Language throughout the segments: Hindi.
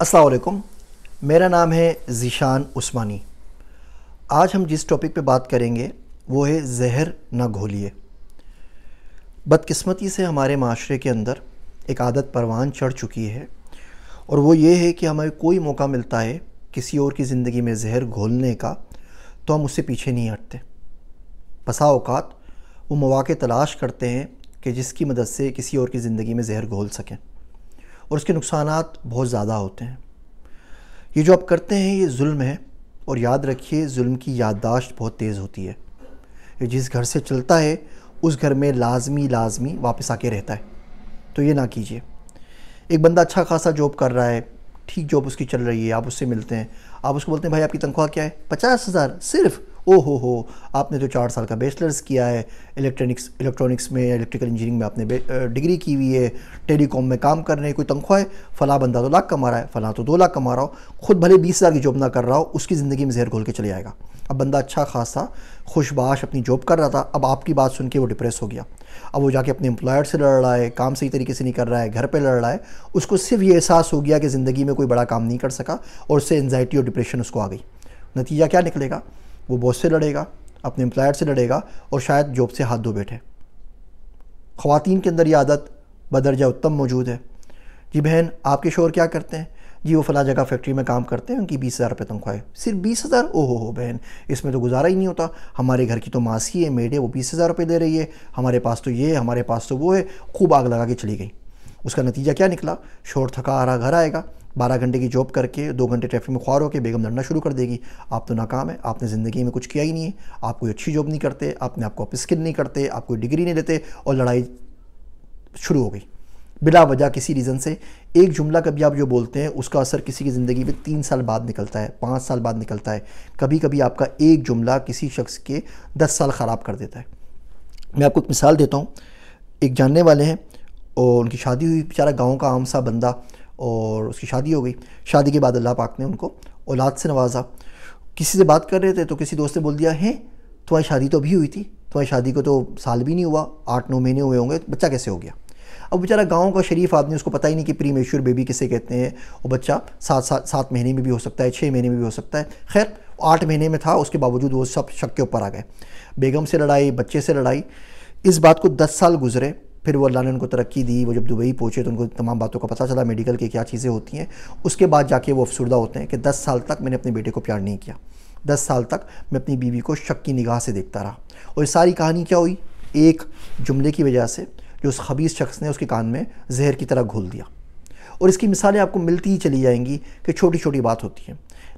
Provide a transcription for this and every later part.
असलकुम मेरा नाम है ज़ीशान उस्मानी आज हम जिस टॉपिक पे बात करेंगे वो है जहर ना घोलिए बदकिस्मती से हमारे माशरे के अंदर एक आदत परवान चढ़ चुकी है और वो ये है कि हमें कोई मौका मिलता है किसी और की ज़िंदगी में जहर घोलने का तो हम उससे पीछे नहीं हटते बसा अवकात वो मौाक़े तलाश करते हैं कि जिसकी मदद से किसी और की ज़िंदगी में जहर घोल सकें और उसके नुकसान बहुत ज़्यादा होते हैं ये जो आप करते हैं ये जुल्म है और याद रखिए जुल्म की याददाश्त बहुत तेज़ होती है ये जिस घर से चलता है उस घर में लाजमी लाजमी वापस आके रहता है तो ये ना कीजिए एक बंदा अच्छा खासा जॉब कर रहा है ठीक जॉब उसकी चल रही है आप उससे मिलते हैं आप उसको बोलते हैं भाई आपकी तनख्वाह क्या है पचास हज़ार सिर्फ ओहो हो आपने तो चार साल का बैचलर्स किया है इलेक्ट्रॉनिक्स इलेक्ट्रॉनिक्स में इलेक्ट्रिकल इंजीनियरिंग में आपने डिग्री की हुई है टेलीकॉम में काम कर रहे हैं कोई तनख्वाह है फ़ला बंदा तो लाख कमा रहा है फ़ला तो दो लाख कमा रहा हो खुद भले बीस हज़ार की जॉब ना कर रहा हो उसकी ज़िंदगी में जहर घोल के चले जाएगा अब बंदा अच्छा खासा खुशबाश अपनी जॉब कर रहा था अब आपकी बात सुन के वो डिप्रेस हो गया अब वो जाके अपने एम्प्लॉयर से लड़ रहा है काम सही तरीके से नहीं कर रहा है घर पे लड़ रहा है उसको सिर्फ ये एहसास हो गया कि ज़िंदगी में कोई बड़ा काम नहीं कर सका और उससे एनजाइटी और डिप्रेशन उसको आ गई नतीजा क्या निकलेगा वो बॉस से लड़ेगा अपने एम्प्लॉयर से लड़ेगा और शायद जॉब से हाथ धो बैठे ख़वान के अंदर ये आदत बदरजा उत्तम मौजूद है जी बहन आपके शोर क्या करते हैं जी वो फला जगह फैक्ट्री में काम करते हैं उनकी बीस हज़ार रुपये तनख्वाह है सिर्फ बीस हज़ार ओ हो हो बहन इसमें तो गुजारा ही नहीं होता हमारे घर की तो मासी है मेड है वो बीस हज़ार रुपये दे रही है हमारे पास तो ये है हमारे पास तो वो है खूब आग लगा के चली गई उसका नतीजा क्या निकला शोर थका आ रहा घर आएगा बारह घंटे की जॉब करके दो घंटे ट्रैफिक में ख्वार होकर बेगम लड़ना शुरू कर देगी आप तो नाकाम है आपने ज़िंदगी में कुछ किया ही नहीं है आप कोई अच्छी जॉब नहीं करते आपने आपको आप स्किल नहीं करते आप कोई डिग्री नहीं लेते और लड़ाई शुरू हो गई बिला वजह किसी रीज़न से एक जुमला कभी आप जो बोलते हैं उसका असर किसी की ज़िंदगी में तीन साल बाद निकलता है पाँच साल बाद निकलता है कभी कभी आपका एक जुमला किसी शख्स के दस साल ख़राब कर देता है मैं आपको एक मिसाल देता हूँ एक जानने वाले हैं और उनकी शादी हुई बेचारा गाँव का आम सा बंदा और उसकी शादी हो गई शादी के बाद अल्लाह पाक ने उनको औलाद से नवाजा किसी से बात कर रहे थे तो किसी दोस्त ने बोल दिया है तुम्हारी शादी तो अभी हुई थी तुम्हारी शादी को तो साल भी नहीं हुआ आठ नौ महीने हुए होंगे बच्चा कैसे हो गया अब बेचारा गांव का शरीफ आदमी उसको पता ही नहीं कि प्री मेश्योर बेबी किसे कहते हैं वो बच्चा सात सात सात महीने में भी हो सकता है छः महीने में भी हो सकता है खैर आठ महीने में था उसके बावजूद वो सब शक के ऊपर आ गए बेगम से लड़ाई बच्चे से लड़ाई इस बात को दस साल गुजरे फिर वो अल्लाह ने उनको तरक्की दी वो जब दुबई पहुँचे तो उनको तमाम बातों का पता चला मेडिकल की क्या चीज़ें होती हैं उसके बाद जाके वो अफसरदा होते हैं कि दस साल तक मैंने अपने बेटे को प्यार नहीं किया दस साल तक मैं अपनी बीवी को शक की निगाह से देखता रहा और सारी कहानी क्या हुई एक जुमले की वजह से जो उस खबीस शख्स ने उसके कान में जहर की तरह घोल दिया और इसकी मिसालें आपको मिलती ही चली जाएंगी कि छोटी छोटी बात होती है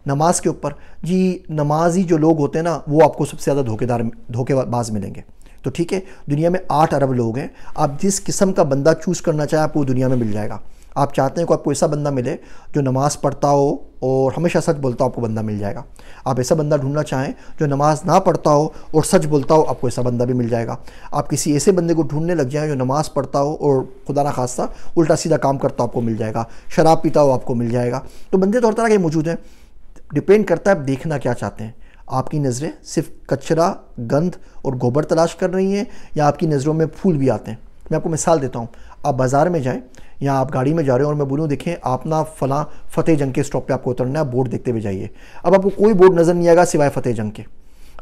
नमाज के ऊपर जी नमाजी जो लोग होते हैं ना वो आपको सबसे ज़्यादा धोखेदार धोखेबाज मिलेंगे तो ठीक है दुनिया में आठ अरब लोग हैं आप जिस किस्म का बंदा चूज़ करना चाहें आपको दुनिया में मिल जाएगा आप चाहते हैं कि आपको ऐसा बंदा मिले जो नमाज़ पढ़ता हो और हमेशा सच बोलता हो आपको बंदा मिल जाएगा आप ऐसा बंदा ढूंढना चाहें जो नमाज़ ना पढ़ता हो और सच बोलता हो आपको ऐसा बंदा भी मिल जाएगा आप किसी ऐसे बंदे को ढूंढने लग जाएं जो नमाज़ पढ़ता हो और खुदा ना खास्ता उल्टा सीधा काम करता हो आपको मिल जाएगा शराब पीता हो आपको मिल जाएगा तो बंदे तौर तो तरह के मौजूद हैं डिपेंड करता है आप देखना क्या चाहते हैं आपकी नज़रें सिर्फ कचरा गंद और गोबर तलाश कर रही हैं या आपकी नज़रों में फूल भी आते हैं मैं आपको मिसाल देता हूँ आप बाज़ार में जाएँ या आप गाड़ी में जा रहे हो और मैं बोलूँ देखें आप ना फ़लाँ फ़तेह जंग के स्टॉप पे आपको उतरना है बोर्ड देखते हुए जाइए अब आपको कोई बोर्ड नज़र नहीं आएगा सिवाय फ़तेह जंग के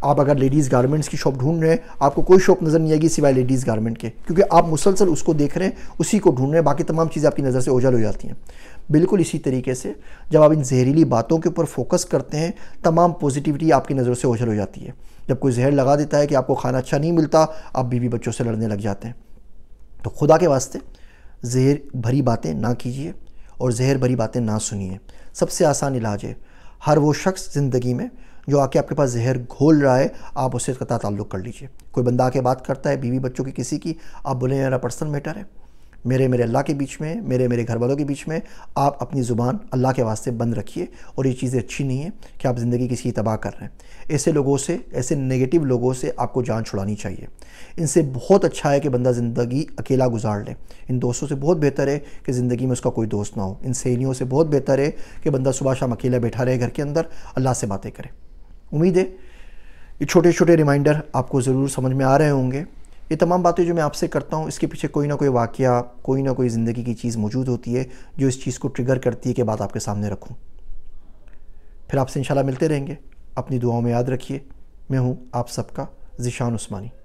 आप अगर लेडीज़ गारमेंट्स की शॉप ढूंढ रहे हैं आपको कोई शॉप नज़र नहीं आएगी सिवाय लेडीज़ गारमेंट के क्योंकि आप मुसलसल उसको देख रहे हैं उसी को ढूंढ रहे हैं बाकी तमाम चीज़ें आपकी नज़र से ओझल हो जाती हैं बिल्कुल इसी तरीके से जब आप इन जहरीली बातों के ऊपर फोकस करते हैं तमाम पॉजिटिविटी आपकी नज़रों से ओझल हो जाती है जब कोई जहर लगा देता है कि आपको खाना अच्छा नहीं मिलता आप बीवी बच्चों से लड़ने लग जाते हैं तो खुदा के वास्ते जहर भरी बातें ना कीजिए और जहर भरी बातें ना सुनिए सबसे आसान इलाज है हर वो शख्स ज़िंदगी में जो आके आपके पास जहर घोल रहा है आप उससे कता ताल्लुक़ कर लीजिए कोई बंदा आके बात करता है बीवी बच्चों की किसी की आप बोले मेरा पर्सनल मैटर है मेरे मेरे अल्लाह के बीच में मेरे मेरे घर वालों के बीच में आप अपनी ज़ुबान अल्लाह के वास्ते बंद रखिए और ये चीज़ें अच्छी नहीं है कि आप ज़िंदगी किसी की तबाह कर रहे हैं ऐसे लोगों से ऐसे नेगेटिव लोगों से आपको जान छुड़ानी चाहिए इनसे बहुत अच्छा है कि बंदा ज़िंदगी अकेला गुजार ले इन दोस्तों से बहुत बेहतर है कि ज़िंदगी में उसका कोई दोस्त ना हो इन सहेलियों से बहुत बेहतर है कि बंदा सुबह शाम अकेला बैठा रहे घर के अंदर अल्लाह से बातें करें उम्मीद है ये छोटे छोटे रिमाइंडर आपको ज़रूर समझ में आ रहे होंगे ये तमाम बातें जो मैं आपसे करता हूँ इसके पीछे कोई ना कोई वाक़ कोई ना कोई ज़िंदगी की चीज़ मौजूद होती है जो इस चीज़ को ट्रिगर करती है कि बात आपके सामने रखूँ फिर आपसे इंशाल्लाह मिलते रहेंगे अपनी दुआओं में याद रखिए मैं हूँ आप सबका ज़िशान उस्मानी